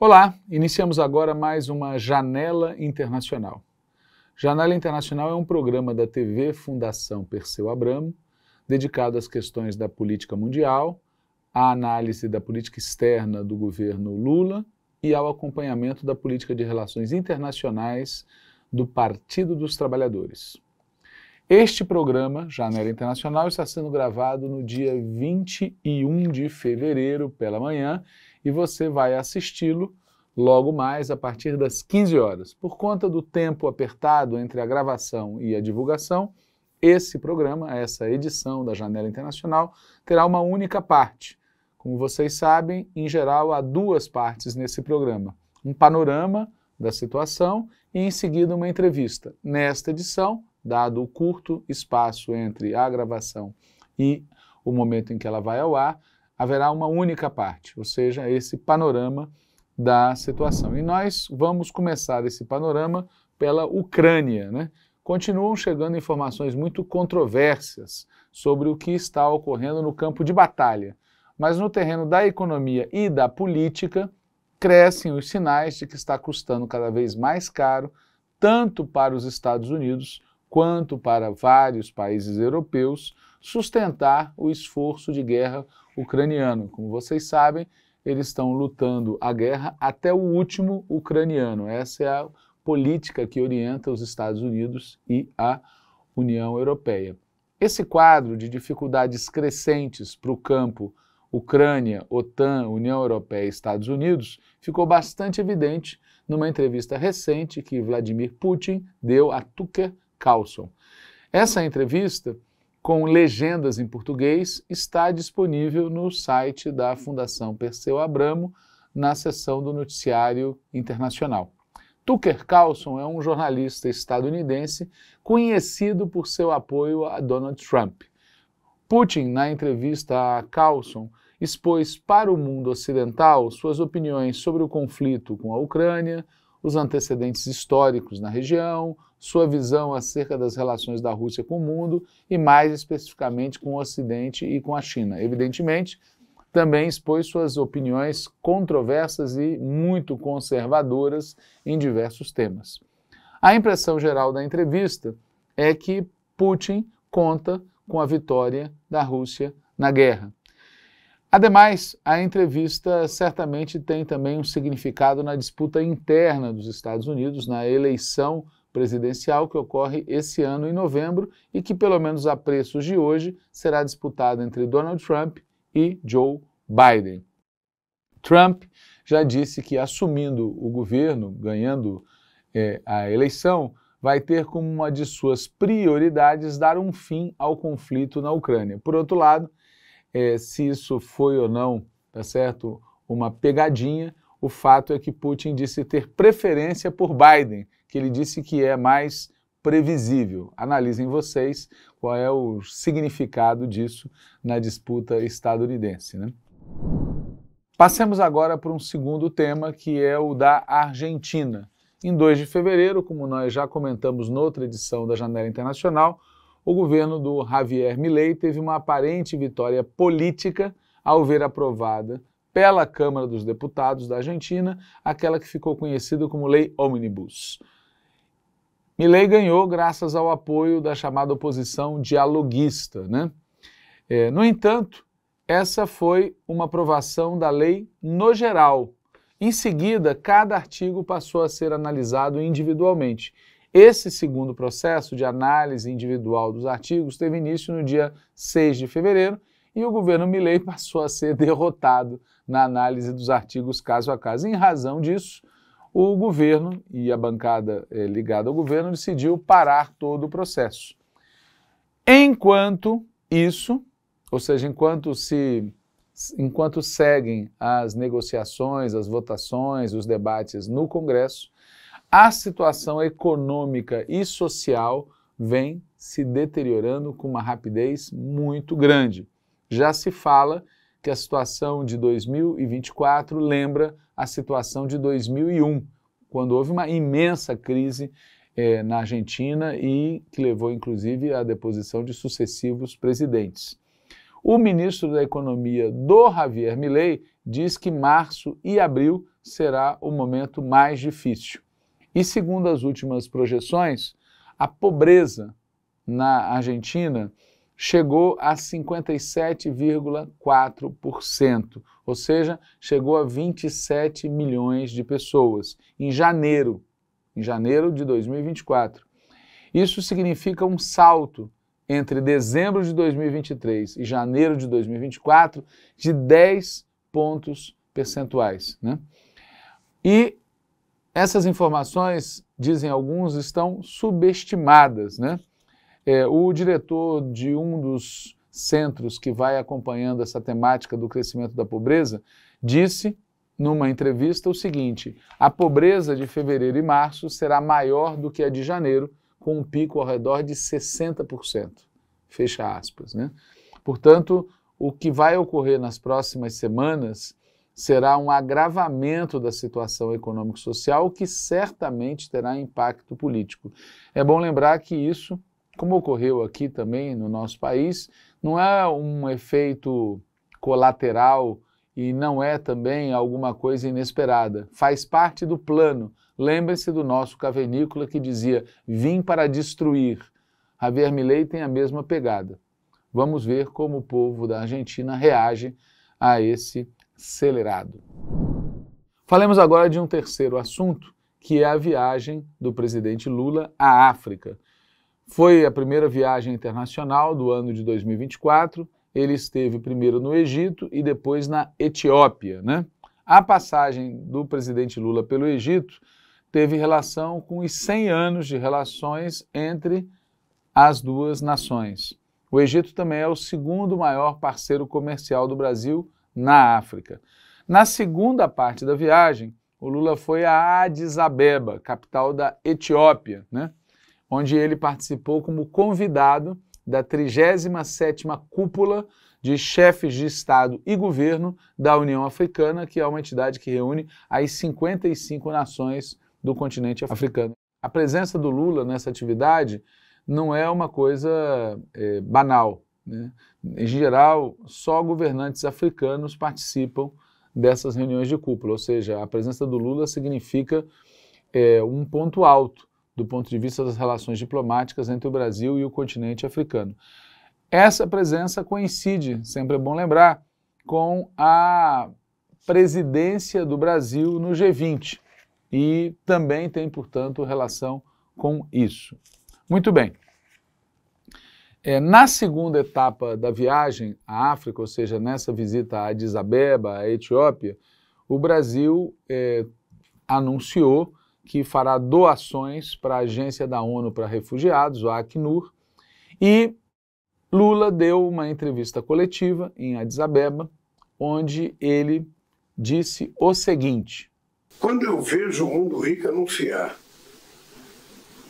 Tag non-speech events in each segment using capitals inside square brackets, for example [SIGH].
Olá, iniciamos agora mais uma Janela Internacional. Janela Internacional é um programa da TV Fundação Perseu Abramo, dedicado às questões da política mundial, à análise da política externa do governo Lula e ao acompanhamento da política de relações internacionais do Partido dos Trabalhadores. Este programa, Janela Internacional, está sendo gravado no dia 21 de fevereiro pela manhã e você vai assisti-lo logo mais a partir das 15 horas. Por conta do tempo apertado entre a gravação e a divulgação, esse programa, essa edição da Janela Internacional, terá uma única parte. Como vocês sabem, em geral há duas partes nesse programa: um panorama da situação e em seguida uma entrevista. Nesta edição, dado o curto espaço entre a gravação e o momento em que ela vai ao ar, haverá uma única parte, ou seja, esse panorama da situação. E nós vamos começar esse panorama pela Ucrânia. Né? Continuam chegando informações muito controversas sobre o que está ocorrendo no campo de batalha, mas no terreno da economia e da política crescem os sinais de que está custando cada vez mais caro, tanto para os Estados Unidos quanto para vários países europeus sustentar o esforço de guerra ucraniano. Como vocês sabem, eles estão lutando a guerra até o último ucraniano. Essa é a política que orienta os Estados Unidos e a União Europeia. Esse quadro de dificuldades crescentes para o campo Ucrânia, OTAN, União Europeia e Estados Unidos ficou bastante evidente numa entrevista recente que Vladimir Putin deu a Tucker Carlson. Essa entrevista, com legendas em português, está disponível no site da Fundação Perseu Abramo, na seção do Noticiário Internacional. Tucker Carlson é um jornalista estadunidense conhecido por seu apoio a Donald Trump. Putin, na entrevista a Carlson, expôs para o mundo ocidental suas opiniões sobre o conflito com a Ucrânia, os antecedentes históricos na região, sua visão acerca das relações da Rússia com o mundo e, mais especificamente, com o Ocidente e com a China. Evidentemente, também expôs suas opiniões controversas e muito conservadoras em diversos temas. A impressão geral da entrevista é que Putin conta com a vitória da Rússia na guerra. Ademais, a entrevista certamente tem também um significado na disputa interna dos Estados Unidos, na eleição presidencial que ocorre esse ano em novembro e que, pelo menos a preços de hoje, será disputada entre Donald Trump e Joe Biden. Trump já disse que, assumindo o governo, ganhando eh, a eleição, vai ter como uma de suas prioridades dar um fim ao conflito na Ucrânia. Por outro lado, eh, se isso foi ou não, tá certo, uma pegadinha, o fato é que Putin disse ter preferência por Biden, que ele disse que é mais previsível. Analisem vocês qual é o significado disso na disputa estadunidense. Né? Passemos agora para um segundo tema que é o da Argentina. Em 2 de fevereiro, como nós já comentamos noutra edição da Janela Internacional, o governo do Javier Milei teve uma aparente vitória política ao ver aprovada pela Câmara dos Deputados da Argentina aquela que ficou conhecida como Lei Omnibus. Milley ganhou graças ao apoio da chamada oposição dialoguista. Né? É, no entanto, essa foi uma aprovação da lei no geral. Em seguida, cada artigo passou a ser analisado individualmente. Esse segundo processo de análise individual dos artigos teve início no dia 6 de fevereiro e o governo Milley [LAUGHS] passou a ser derrotado na análise dos artigos caso a caso. Em razão disso, o governo e a bancada eh, ligada ao governo decidiu parar todo o processo. Enquanto isso, ou seja, enquanto se enquanto seguem as negociações, as votações, os debates no Congresso, a situação econômica e social vem se deteriorando com uma rapidez muito grande. Já se fala que a situação de 2024 lembra a situação de 2001, quando houve uma imensa crise eh, na Argentina e que levou, inclusive, à deposição de sucessivos presidentes. O ministro da Economia do Javier Milei diz que março e abril será o momento mais difícil. E segundo as últimas projeções, a pobreza na Argentina chegou a 57,4%, ou seja, chegou a 27 milhões de pessoas em janeiro, em janeiro de 2024. Isso significa um salto entre dezembro de 2023 e janeiro de 2024 de 10 pontos percentuais. Né? E essas informações, dizem alguns, estão subestimadas. Né? É, o diretor de um dos centros que vai acompanhando essa temática do crescimento da pobreza disse numa entrevista o seguinte: a pobreza de fevereiro e março será maior do que a de janeiro, com um pico ao redor de 60%. Fecha aspas. Né? Portanto, o que vai ocorrer nas próximas semanas será um agravamento da situação econômico-social que certamente terá impacto político. É bom lembrar que isso como ocorreu aqui também no nosso país, não é um efeito colateral e não é também alguma coisa inesperada. Faz parte do plano. Lembre-se do nosso cavernícola que dizia: Vim para destruir. Javier Milei tem a mesma pegada. Vamos ver como o povo da Argentina reage a esse acelerado. Falemos agora de um terceiro assunto, que é a viagem do presidente Lula à África. Foi a primeira viagem internacional do ano de 2024. Ele esteve primeiro no Egito e depois na Etiópia. Né? A passagem do presidente Lula pelo Egito teve relação com os 100 anos de relações entre as duas nações. O Egito também é o segundo maior parceiro comercial do Brasil na África. Na segunda parte da viagem, o Lula foi a Addis Abeba, capital da Etiópia, né? onde ele participou como convidado da 37ª Cúpula de Chefes de Estado e Governo da União Africana, que é uma entidade que reúne as 55 nações do continente africano. A presença do Lula nessa atividade não é uma coisa é, banal. Né? Em geral, só governantes africanos participam dessas reuniões de cúpula, ou seja, a presença do Lula significa é, um ponto alto do ponto de vista das relações diplomáticas entre o Brasil e o continente africano. Essa presença coincide, sempre é bom lembrar, com a presidência do Brasil no G20 e também tem, portanto, relação com isso. Muito bem. É, na segunda etapa da viagem à África, ou seja, nessa visita a Addis Abeba, à Etiópia, o Brasil é, anunciou que fará doações para a Agência da ONU para Refugiados, a Acnur, e Lula deu uma entrevista coletiva em Addis Abeba, onde ele disse o seguinte: Quando eu vejo o mundo rico anunciar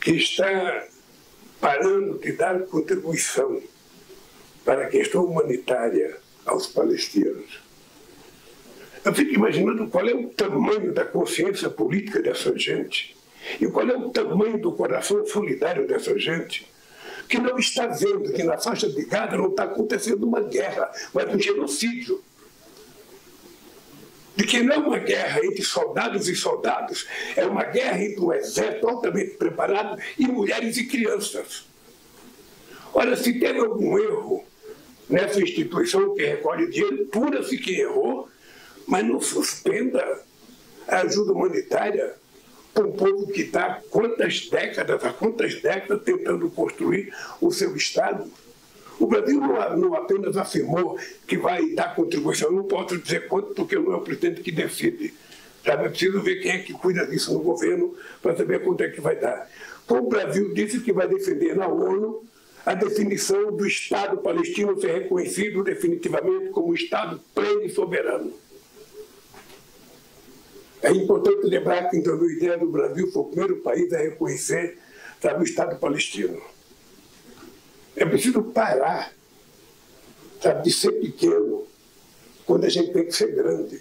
que está parando de dar contribuição para a questão humanitária aos palestinos, eu fico imaginando qual é o tamanho da consciência política dessa gente e qual é o tamanho do coração solidário dessa gente que não está vendo que na faixa de Gaza não está acontecendo uma guerra, mas um genocídio. De que não é uma guerra entre soldados e soldados, é uma guerra entre um exército altamente preparado e mulheres e crianças. Olha, se teve algum erro nessa instituição que recolhe dinheiro, pura-se que errou mas não suspenda a ajuda humanitária para um povo que está quantas décadas, há quantas décadas tentando construir o seu Estado. O Brasil não, apenas afirmou que vai dar contribuição, eu não posso dizer quanto, porque não é o presidente que decide. Já É preciso ver quem é que cuida disso no governo para saber quanto é que vai dar. Como então, o Brasil disse que vai defender na ONU a definição do Estado palestino ser reconhecido definitivamente como Estado pleno e soberano. É importante lembrar que em 2010 o Brasil foi o primeiro país a reconhecer sabe, o Estado palestino. É preciso parar sabe, de ser pequeno quando a gente tem que ser grande.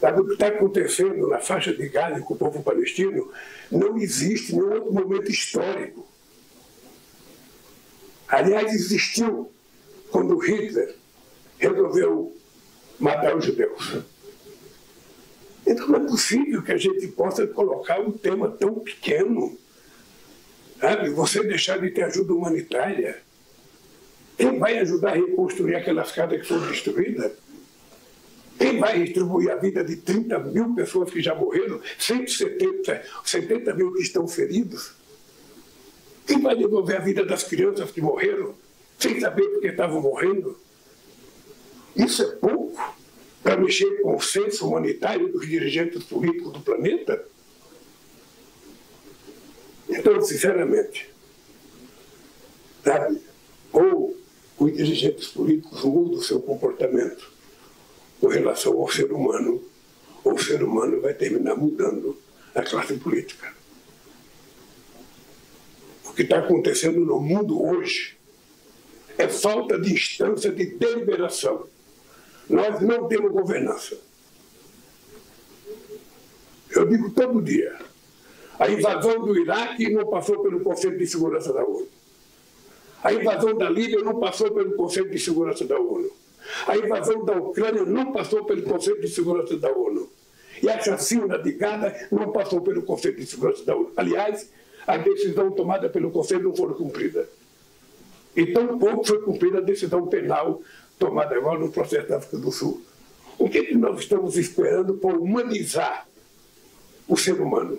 Sabe, o que está acontecendo na faixa de Gaza com o povo palestino não existe em nenhum outro momento histórico. Aliás, existiu quando Hitler resolveu matar os judeus. Então não é possível que a gente possa colocar um tema tão pequeno, sabe? Você deixar de ter ajuda humanitária. Quem vai ajudar a reconstruir aquelas casas que foram destruídas? Quem vai distribuir a vida de 30 mil pessoas que já morreram, 170 70 mil que estão feridos? Quem vai devolver a vida das crianças que morreram, sem saber porque estavam morrendo? Isso é pouco para mexer com o senso humanitário dos dirigentes políticos do planeta? Então, sinceramente, sabe? Ou os dirigentes políticos mudam o seu comportamento com relação ao ser humano, ou o ser humano vai terminar mudando a classe política. O que está acontecendo no mundo hoje é falta de instância de deliberação. Nós não temos governança. Eu digo todo dia. A invasão do Iraque não passou pelo Conselho de Segurança da ONU. A invasão da Líbia não passou pelo Conselho de Segurança da ONU. A invasão da Ucrânia não passou pelo Conselho de Segurança da ONU. E a chacina de Gaza não passou pelo Conselho de Segurança da ONU. Aliás, a decisão tomada pelo Conselho não foi cumprida. E tampouco foi cumprida a decisão penal tomada agora no processo da África do Sul. O que, é que nós estamos esperando para humanizar o ser humano?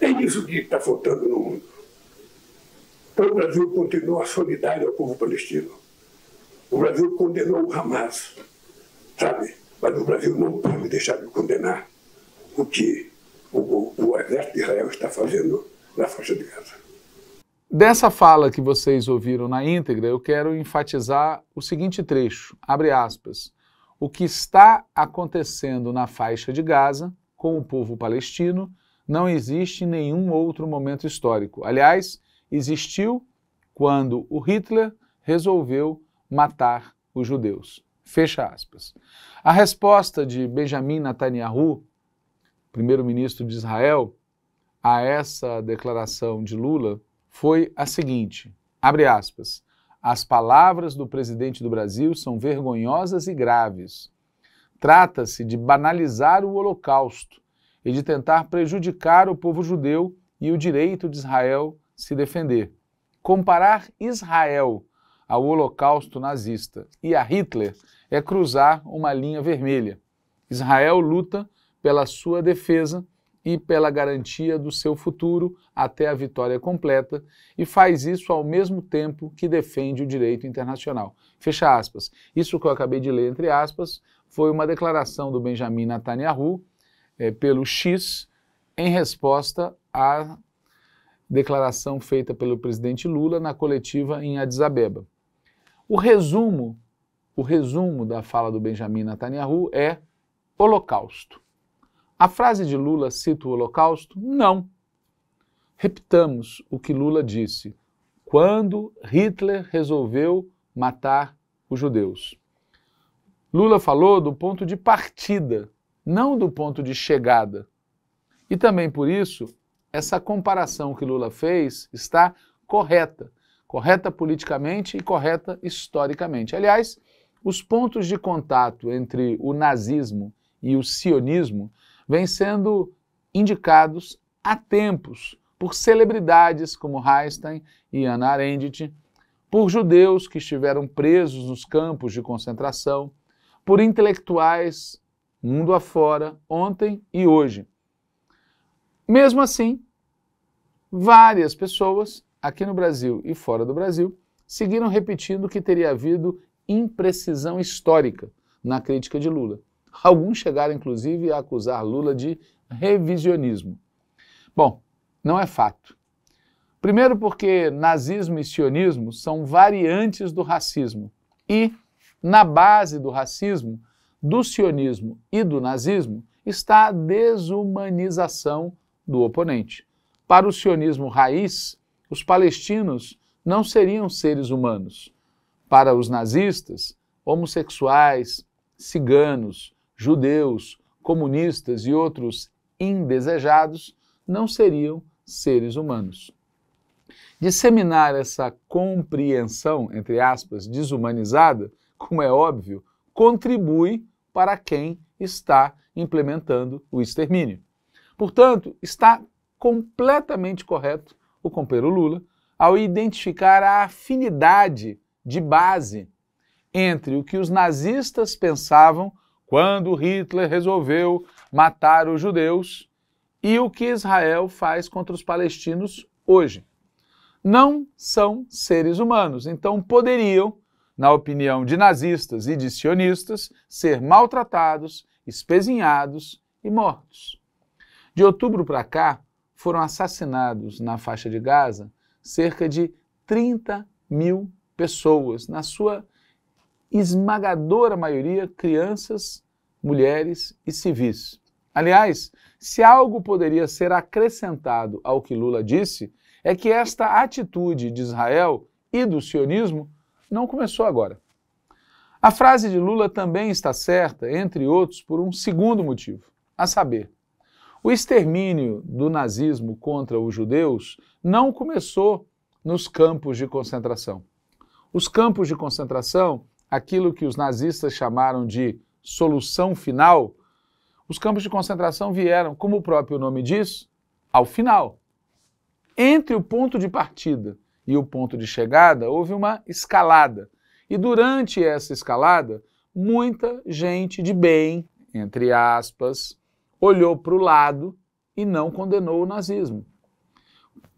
É isso que está faltando no mundo. Então, o Brasil continua solidário ao povo palestino. O Brasil condenou o Hamas, sabe? Mas o Brasil não pode deixar de condenar o que o, o, o exército de Israel está fazendo na faixa de Gaza. Dessa fala que vocês ouviram na íntegra, eu quero enfatizar o seguinte trecho, abre aspas, o que está acontecendo na faixa de Gaza com o povo palestino não existe em nenhum outro momento histórico. Aliás, existiu quando o Hitler resolveu matar os judeus. Fecha aspas. A resposta de Benjamin Netanyahu, primeiro-ministro de Israel, a essa declaração de Lula foi a seguinte: abre aspas. As palavras do presidente do Brasil são vergonhosas e graves. Trata-se de banalizar o Holocausto e de tentar prejudicar o povo judeu e o direito de Israel se defender. Comparar Israel ao Holocausto nazista e a Hitler é cruzar uma linha vermelha. Israel luta pela sua defesa e pela garantia do seu futuro até a vitória completa, e faz isso ao mesmo tempo que defende o direito internacional. Fecha aspas. Isso que eu acabei de ler, entre aspas, foi uma declaração do Benjamin Netanyahu é, pelo X em resposta à declaração feita pelo presidente Lula na coletiva em Addis Abeba. O resumo, o resumo da fala do Benjamin Netanyahu é Holocausto. A frase de Lula cita o Holocausto? Não. Repitamos o que Lula disse quando Hitler resolveu matar os judeus. Lula falou do ponto de partida, não do ponto de chegada. E também por isso, essa comparação que Lula fez está correta. Correta politicamente e correta historicamente. Aliás, os pontos de contato entre o nazismo e o sionismo vem sendo indicados há tempos por celebridades como Einstein e Hannah Arendt, por judeus que estiveram presos nos campos de concentração, por intelectuais mundo afora, ontem e hoje. Mesmo assim, várias pessoas, aqui no Brasil e fora do Brasil, seguiram repetindo que teria havido imprecisão histórica na crítica de Lula. Alguns chegaram, inclusive, a acusar Lula de revisionismo. Bom, não é fato. Primeiro, porque nazismo e sionismo são variantes do racismo. E, na base do racismo, do sionismo e do nazismo, está a desumanização do oponente. Para o sionismo raiz, os palestinos não seriam seres humanos. Para os nazistas, homossexuais, ciganos, judeus, comunistas e outros indesejados não seriam seres humanos. Disseminar essa compreensão, entre aspas, desumanizada, como é óbvio, contribui para quem está implementando o extermínio. Portanto, está completamente correto o companheiro Lula ao identificar a afinidade de base entre o que os nazistas pensavam quando Hitler resolveu matar os judeus e o que Israel faz contra os palestinos hoje. Não são seres humanos, então poderiam, na opinião de nazistas e de sionistas, ser maltratados, espezinhados e mortos. De outubro para cá, foram assassinados na faixa de Gaza cerca de 30 mil pessoas, na sua esmagadora maioria, crianças, mulheres e civis. Aliás, se algo poderia ser acrescentado ao que Lula disse, é que esta atitude de Israel e do sionismo não começou agora. A frase de Lula também está certa, entre outros, por um segundo motivo: a saber, o extermínio do nazismo contra os judeus não começou nos campos de concentração. Os campos de concentração aquilo que os nazistas chamaram de solução final, os campos de concentração vieram, como o próprio nome diz, ao final. Entre o ponto de partida e o ponto de chegada, houve uma escalada. E durante essa escalada, muita gente de bem, entre aspas, olhou para o lado e não condenou o nazismo.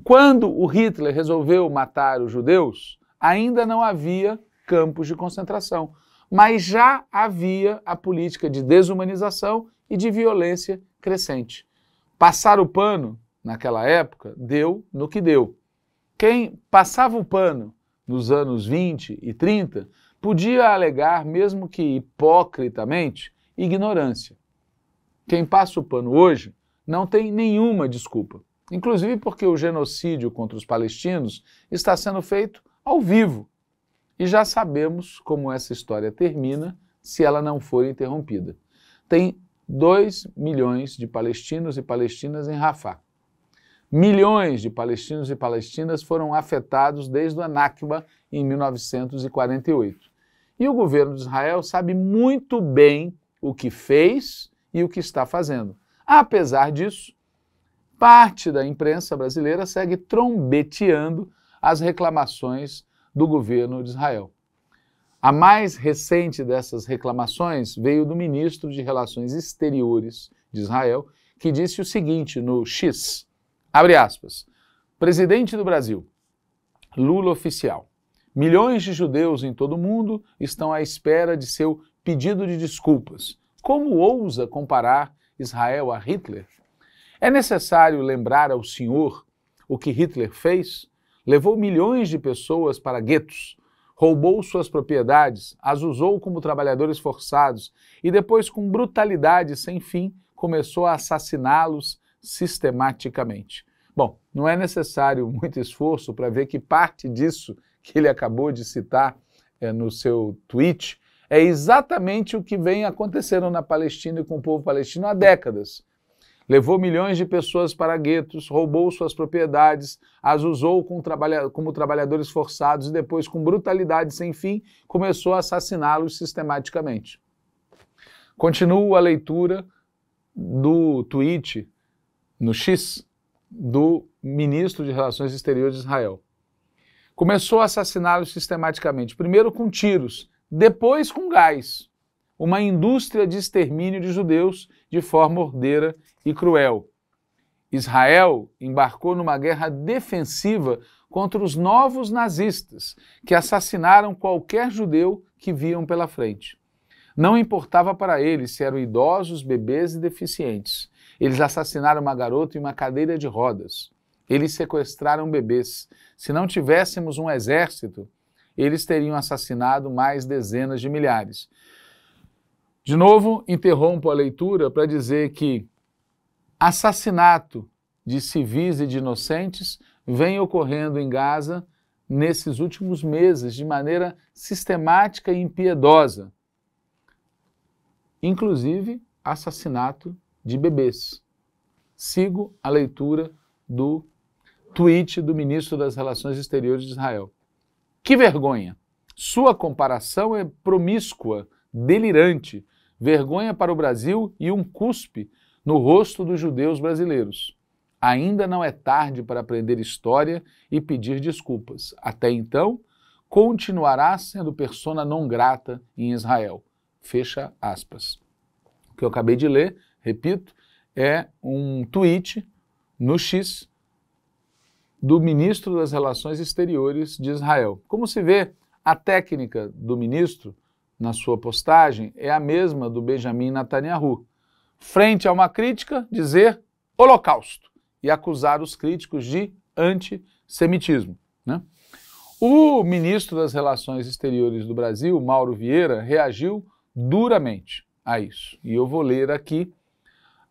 Quando o Hitler resolveu matar os judeus, ainda não havia campos de concentração. Mas já havia a política de desumanização e de violência crescente. Passar o pano, naquela época, deu no que deu. Quem passava o pano nos anos 20 e 30 podia alegar, mesmo que hipocritamente, ignorância. Quem passa o pano hoje não tem nenhuma desculpa, inclusive porque o genocídio contra os palestinos está sendo feito ao vivo, e já sabemos como essa história termina se ela não for interrompida. Tem 2 milhões de palestinos e palestinas em Rafah. Milhões de palestinos e palestinas foram afetados desde a Nakba em 1948. E o governo de Israel sabe muito bem o que fez e o que está fazendo. Apesar disso, parte da imprensa brasileira segue trombeteando as reclamações do governo de Israel. A mais recente dessas reclamações veio do ministro de Relações Exteriores de Israel, que disse o seguinte no X, abre aspas, presidente do Brasil, Lula oficial, milhões de judeus em todo o mundo estão à espera de seu pedido de desculpas. Como ousa comparar Israel a Hitler? É necessário lembrar ao senhor o que Hitler fez? levou milhões de pessoas para guetos, roubou suas propriedades, as usou como trabalhadores forçados e depois, com brutalidade sem fim, começou a assassiná-los sistematicamente. Bom, não é necessário muito esforço para ver que parte disso que ele acabou de citar é, no seu tweet é exatamente o que vem acontecendo na Palestina e com o povo palestino há décadas. Levou milhões de pessoas para guetos, roubou suas propriedades, as usou trabalha como trabalhadores forçados e depois, com brutalidade sem fim, começou a assassiná-los sistematicamente. Continuo a leitura do tweet no X do ministro de Relações Exteriores de Israel. Começou a assassiná-los sistematicamente, primeiro com tiros, depois com gás uma indústria de extermínio de judeus de forma ordeira e cruel. Israel embarcou numa guerra defensiva contra os novos nazistas, que assassinaram qualquer judeu que viam pela frente. Não importava para eles se eram idosos, bebês e deficientes. Eles assassinaram uma garota em uma cadeira de rodas. Eles sequestraram bebês. Se não tivéssemos um exército, eles teriam assassinado mais dezenas de milhares. De novo, interrompo a leitura para dizer que assassinato de civis e de inocentes vem ocorrendo em Gaza nesses últimos meses de maneira sistemática e impiedosa. Inclusive assassinato de bebês. Sigo a leitura do tweet do ministro das Relações Exteriores de Israel. Que vergonha! Sua comparação é promíscua, delirante, vergonha para o Brasil e um cuspe no rosto dos judeus brasileiros. Ainda não é tarde para aprender história e pedir desculpas. Até então, continuará sendo persona não grata em Israel. Fecha aspas. O que eu acabei de ler, repito, é um tweet no X do ministro das Relações Exteriores de Israel. Como se vê, a técnica do ministro na sua postagem é a mesma do Benjamin Netanyahu. Frente a uma crítica, dizer holocausto e acusar os críticos de antissemitismo. Né? O ministro das Relações Exteriores do Brasil, Mauro Vieira, reagiu duramente a isso. E eu vou ler aqui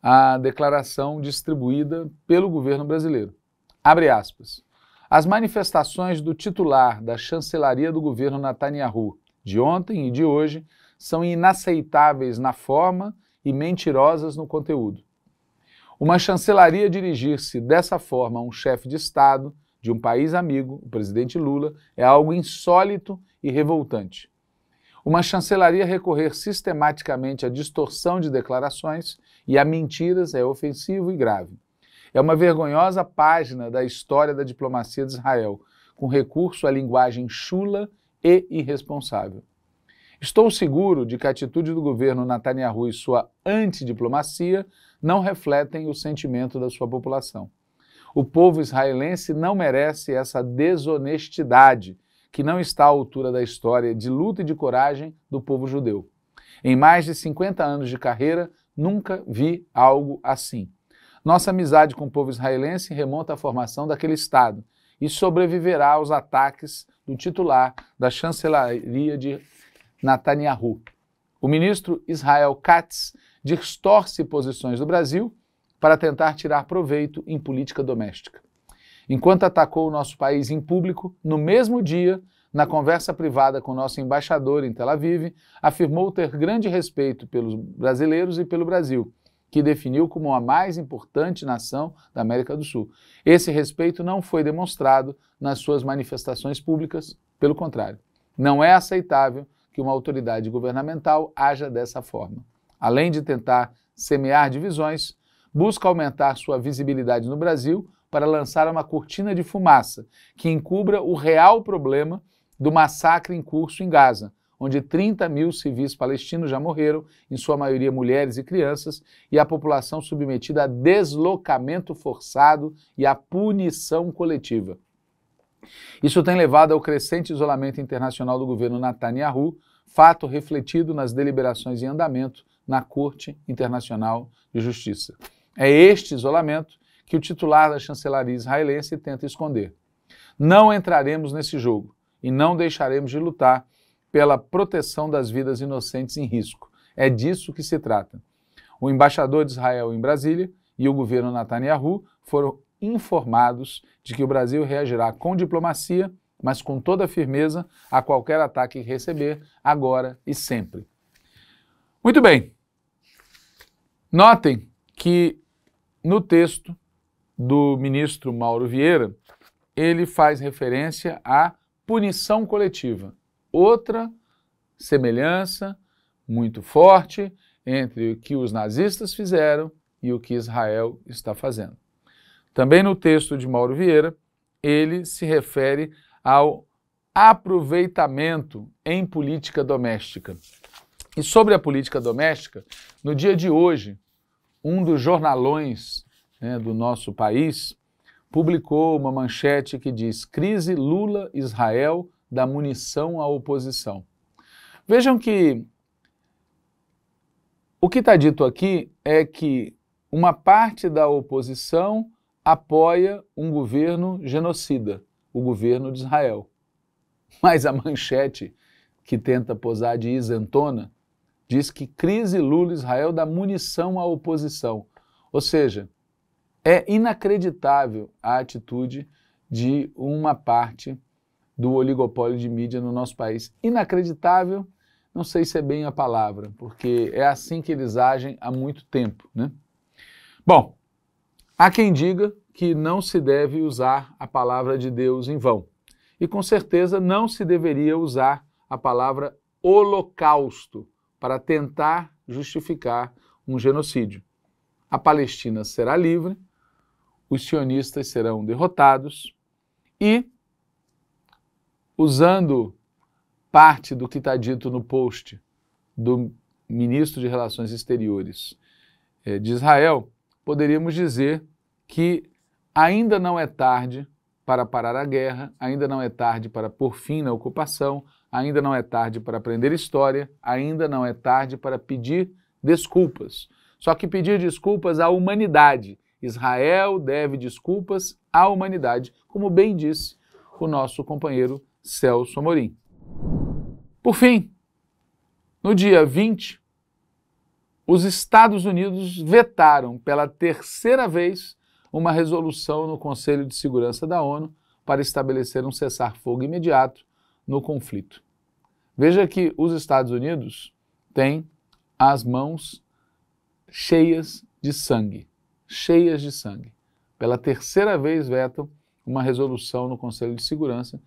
a declaração distribuída pelo governo brasileiro. Abre aspas. As manifestações do titular da chancelaria do governo Netanyahu de ontem e de hoje são inaceitáveis na forma e mentirosas no conteúdo. Uma chancelaria dirigir-se dessa forma a um chefe de Estado de um país amigo, o presidente Lula, é algo insólito e revoltante. Uma chancelaria recorrer sistematicamente à distorção de declarações e a mentiras é ofensivo e grave. É uma vergonhosa página da história da diplomacia de Israel, com recurso à linguagem chula e irresponsável. Estou seguro de que a atitude do governo Netanyahu e sua antidiplomacia não refletem o sentimento da sua população. O povo israelense não merece essa desonestidade, que não está à altura da história de luta e de coragem do povo judeu. Em mais de 50 anos de carreira, nunca vi algo assim. Nossa amizade com o povo israelense remonta à formação daquele Estado, e sobreviverá aos ataques do titular da chancelaria de Netanyahu. O ministro Israel Katz distorce posições do Brasil para tentar tirar proveito em política doméstica. Enquanto atacou o nosso país em público, no mesmo dia, na conversa privada com nosso embaixador em Tel Aviv, afirmou ter grande respeito pelos brasileiros e pelo Brasil, que definiu como a mais importante nação da América do Sul. Esse respeito não foi demonstrado nas suas manifestações públicas, pelo contrário. Não é aceitável que uma autoridade governamental haja dessa forma. Além de tentar semear divisões, busca aumentar sua visibilidade no Brasil para lançar uma cortina de fumaça que encubra o real problema do massacre em curso em Gaza, onde 30 mil civis palestinos já morreram, em sua maioria mulheres e crianças, e a população submetida a deslocamento forçado e a punição coletiva. Isso tem levado ao crescente isolamento internacional do governo Netanyahu, fato refletido nas deliberações em andamento na Corte Internacional de Justiça. É este isolamento que o titular da chancelaria israelense tenta esconder. Não entraremos nesse jogo e não deixaremos de lutar pela proteção das vidas inocentes em risco. É disso que se trata. O embaixador de Israel em Brasília e o governo Netanyahu foram informados de que o Brasil reagirá com diplomacia, mas com toda firmeza, a qualquer ataque que receber, agora e sempre. Muito bem. Notem que no texto do ministro Mauro Vieira, ele faz referência à punição coletiva outra semelhança muito forte entre o que os nazistas fizeram e o que Israel está fazendo. Também no texto de Mauro Vieira, ele se refere ao aproveitamento em política doméstica. E sobre a política doméstica, no dia de hoje, um dos jornalões né, do nosso país publicou uma manchete que diz: Crise Lula-Israel da munição à oposição. Vejam que o que está dito aqui é que uma parte da oposição apoia um governo genocida, o governo de Israel. Mas a manchete que tenta posar de isentona diz que crise Lula-Israel dá munição à oposição. Ou seja, é inacreditável a atitude de uma parte do oligopólio de mídia no nosso país. Inacreditável, não sei se é bem a palavra, porque é assim que eles agem há muito tempo. Né? Bom, há quem diga que não se deve usar a palavra de Deus em vão. E com certeza não se deveria usar a palavra holocausto para tentar justificar um genocídio. A Palestina será livre, os sionistas serão derrotados e usando parte do que está dito no post do ministro de Relações Exteriores eh, de Israel, poderíamos dizer que ainda não é tarde para parar a guerra, ainda não é tarde para pôr fim na ocupação, ainda não é tarde para aprender história, ainda não é tarde para pedir desculpas. Só que pedir desculpas à humanidade. Israel deve desculpas à humanidade, como bem disse o nosso companheiro Celso Amorim. Por fim, no dia 20, os Estados Unidos vetaram pela terceira vez uma resolução no Conselho de Segurança da ONU para estabelecer um cessar-fogo imediato no conflito. Veja que os Estados Unidos têm as mãos cheias de sangue, cheias de sangue. Pela terceira vez vetam uma resolução no Conselho de Segurança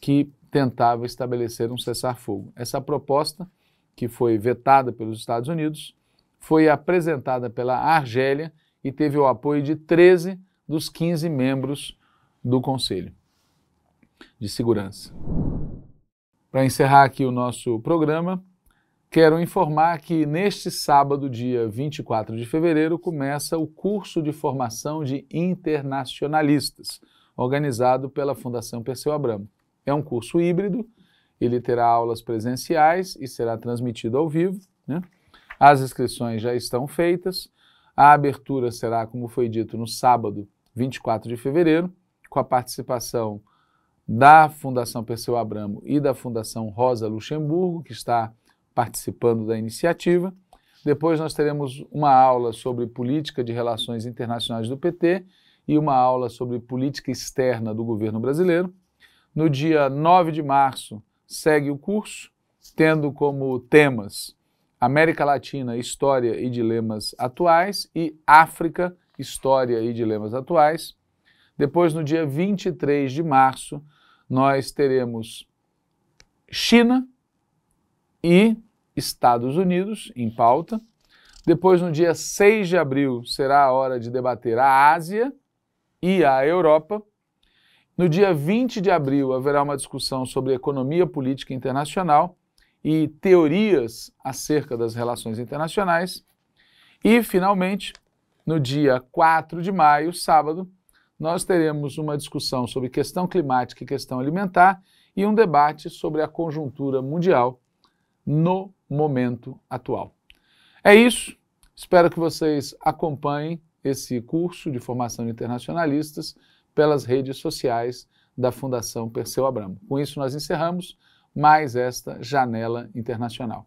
que tentava estabelecer um cessar-fogo. Essa proposta, que foi vetada pelos Estados Unidos, foi apresentada pela Argélia e teve o apoio de 13 dos 15 membros do Conselho de Segurança. Para encerrar aqui o nosso programa, quero informar que neste sábado, dia 24 de fevereiro, começa o curso de formação de internacionalistas, organizado pela Fundação Perseu Abramo. É um curso híbrido, ele terá aulas presenciais e será transmitido ao vivo. Né? As inscrições já estão feitas. A abertura será, como foi dito, no sábado, 24 de fevereiro, com a participação da Fundação Perseu Abramo e da Fundação Rosa Luxemburgo, que está participando da iniciativa. Depois nós teremos uma aula sobre política de relações internacionais do PT e uma aula sobre política externa do governo brasileiro. No dia 9 de março, segue o curso, tendo como temas América Latina, História e Dilemas Atuais e África, História e Dilemas Atuais. Depois, no dia 23 de março, nós teremos China e Estados Unidos em pauta. Depois, no dia 6 de abril, será a hora de debater a Ásia e a Europa. No dia 20 de abril haverá uma discussão sobre economia política internacional e teorias acerca das relações internacionais. E, finalmente, no dia 4 de maio, sábado, nós teremos uma discussão sobre questão climática e questão alimentar e um debate sobre a conjuntura mundial no momento atual. É isso. Espero que vocês acompanhem esse curso de formação de internacionalistas pelas redes sociais da Fundação Perseu Abramo. Com isso, nós encerramos mais esta Janela Internacional.